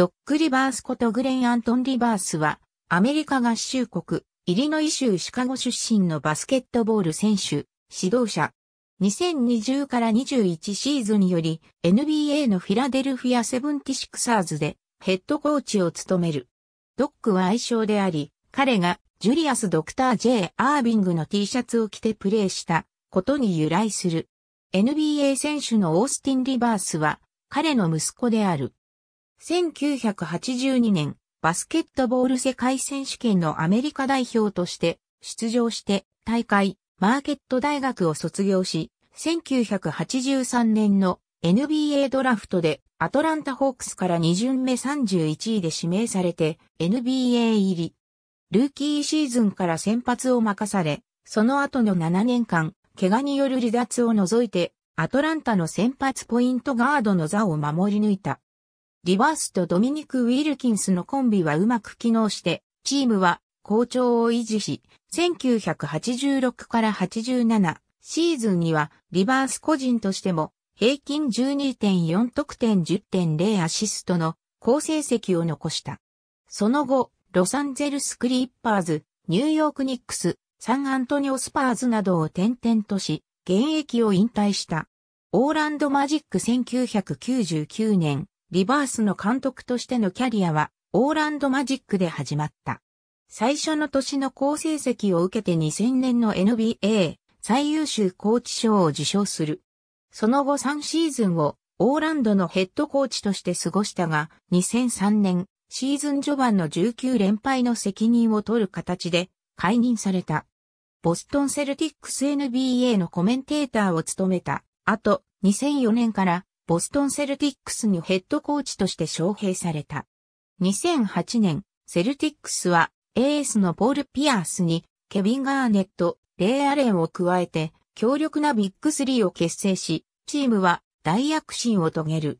ドック・リバースことグレン・アントン・リバースは、アメリカ合衆国、イリノイ州シカゴ出身のバスケットボール選手、指導者。2020から21シーズンより NBA のフィラデルフィアセブンティシクサーズでヘッドコーチを務める。ドックは愛称であり、彼がジュリアス・ドクター・ J・ アービングの T シャツを着てプレーしたことに由来する。NBA 選手のオースティン・リバースは彼の息子である。1982年、バスケットボール世界選手権のアメリカ代表として出場して大会マーケット大学を卒業し、1983年の NBA ドラフトでアトランタホークスから2巡目31位で指名されて NBA 入り。ルーキーシーズンから先発を任され、その後の7年間、怪我による離脱を除いて、アトランタの先発ポイントガードの座を守り抜いた。リバースとドミニク・ウィルキンスのコンビはうまく機能して、チームは好調を維持し、1986から87シーズンにはリバース個人としても平均12.4得点10.0アシストの好成績を残した。その後、ロサンゼルス・クリッパーズ、ニューヨーク・ニックス、サンアントニオ・スパーズなどを転々とし、現役を引退した。オーランド・マジック1999年、リバースの監督としてのキャリアは、オーランドマジックで始まった。最初の年の好成績を受けて2000年の NBA 最優秀コーチ賞を受賞する。その後3シーズンをオーランドのヘッドコーチとして過ごしたが、2003年シーズン序盤の19連敗の責任を取る形で解任された。ボストンセルティックス NBA のコメンテーターを務めた後、2004年からボストンセルティックスにヘッドコーチとして招聘された。2008年、セルティックスはエースのポール・ピアースにケビン・ガーネット、レイ・アレンを加えて強力なビッグスリーを結成し、チームは大躍進を遂げる。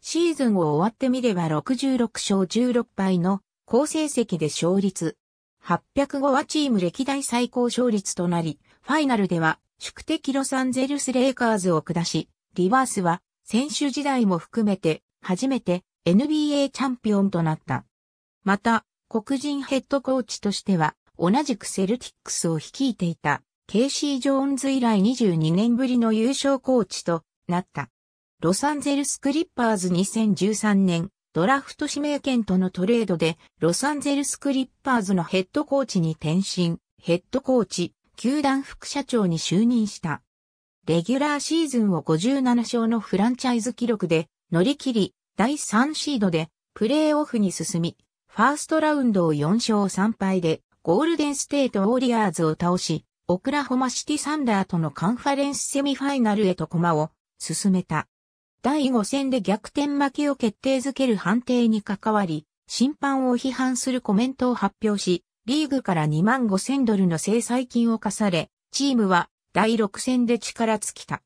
シーズンを終わってみれば66勝16敗の好成績で勝率。805はチーム歴代最高勝率となり、ファイナルでは宿敵ロサンゼルス・レイカーズを下し、リバースは選手時代も含めて初めて NBA チャンピオンとなった。また、黒人ヘッドコーチとしては同じくセルティックスを率いていたケイシー・ジョーンズ以来22年ぶりの優勝コーチとなった。ロサンゼルス・クリッパーズ2013年ドラフト指名権とのトレードでロサンゼルス・クリッパーズのヘッドコーチに転身、ヘッドコーチ、球団副社長に就任した。レギュラーシーズンを57勝のフランチャイズ記録で乗り切り、第3シードでプレーオフに進み、ファーストラウンドを4勝3敗でゴールデンステートウォリアーズを倒し、オクラホマシティサンダーとのカンファレンスセミファイナルへと駒を進めた。第5戦で逆転負けを決定づける判定に関わり、審判を批判するコメントを発表し、リーグから2万5千ドルの制裁金を課され、チームは第6戦で力尽きた。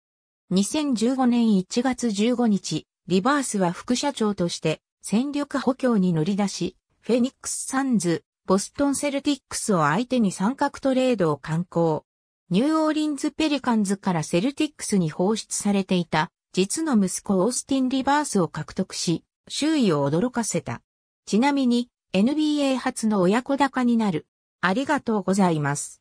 2015年1月15日、リバースは副社長として戦力補強に乗り出し、フェニックス・サンズ、ボストン・セルティックスを相手に三角トレードを観行。ニューオーリンズ・ペリカンズからセルティックスに放出されていた、実の息子オースティン・リバースを獲得し、周囲を驚かせた。ちなみに、NBA 初の親子高になる。ありがとうございます。